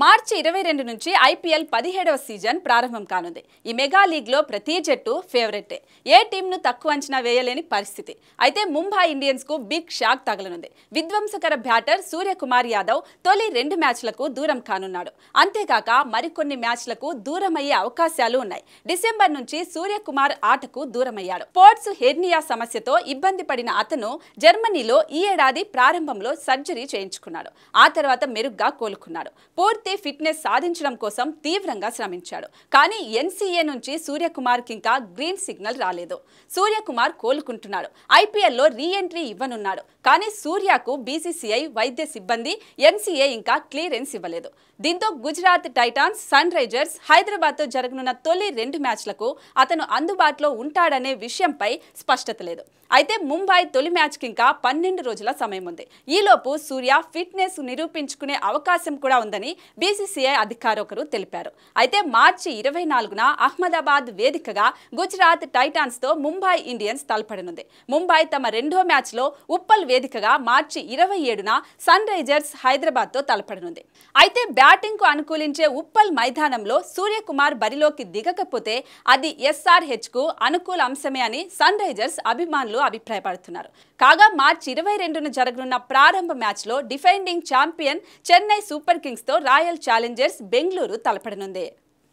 మార్చి ఇరవై రెండు నుంచి ఐపీఎల్ పదిహేడవ సీజన్ ప్రారంభం కానుంది ఈ మెగా లీగ్లో ప్రతి జట్టు ఫేవరెటే ఏ టీంను తక్కువ అంచనా వేయలేని పరిస్థితి అయితే ముంబై ఇండియన్స్కు బిగ్ షాక్ తగలనుంది విధ్వంసకర బ్యాటర్ సూర్యకుమార్ యాదవ్ తొలి రెండు మ్యాచ్లకు దూరం కానున్నాడు అంతేకాక మరికొన్ని మ్యాచ్లకు దూరం అయ్యే అవకాశాలు ఉన్నాయి డిసెంబర్ నుంచి సూర్యకుమార్ ఆటకు దూరమయ్యాడు పోర్ట్స్ హెర్నియా సమస్యతో ఇబ్బంది పడిన అతను జర్మనీలో ఈ ఏడాది ప్రారంభంలో సర్జరీ చేయించుకున్నాడు ఆ తర్వాత మెరుగ్గా కోలుకున్నాడు పూర్తి పూర్తి ఫిట్నెస్ సాధించడం కోసం తీవ్రంగా శ్రమించాడు కానీ ఎన్సీఏ నుంచి సూర్యకుమార్కి ఇంకా గ్రీన్ సిగ్నల్ రాలేదు సూర్యకుమార్ కోలుకుంటున్నాడు ఐపీఎల్లో రీఎంట్రీ ఇవ్వనున్నాడు కానీ సూర్యకు బీసీసీఐ వైద్య సిబ్బంది ఎన్సీఏ ఇంకా క్లియరెన్స్ ఇవ్వలేదు దీంతో గుజరాత్ టైటాన్స్ సన్ రైజర్స్ హైదరాబాద్తో జరగనున్న తొలి రెండు మ్యాచ్లకు అతను అందుబాటులో ఉంటాడనే విషయంపై స్పష్టత లేదు అయితే ముంబై తొలి మ్యాచ్కి ఇంకా పన్నెండు రోజుల సమయం ఉంది ఈలోపు సూర్య ఫిట్నెస్ నిరూపించుకునే అవకాశం కూడా ఉందని బీసీసీఐ ఒకరు తెలిపారు అయితే మార్చి ఇరవై నాలుగున అహ్మదాబాద్ వేదికగా గుజరాత్ టైటాన్స్తో ముంబై ఇండియన్స్ తలపడనుంది ముంబై తమ రెండో మ్యాచ్లో ఉప్పల్ వేదికగా మార్చి ఇరవై ఏడున సన్ రైజర్స్ హైదరాబాద్తో తలపడనుంది అయితే బ్యాటింగ్కు అనుకూలించే ఉప్పల్ మైదానంలో సూర్యకుమార్ బరిలోకి దిగకపోతే అది కు అనుకూల అంశమే అని సన్ రైజర్స్ అభిమానులు అభిప్రాయపడుతున్నారు కాగా మార్చి ఇరవై రెండున జరగనున్న ప్రారంభ మ్యాచ్లో defending champion Chennai Super Kings తో రాయ్ రాయల్ ఛాలెంజర్స్ బెంగళూరు తలపడనుంది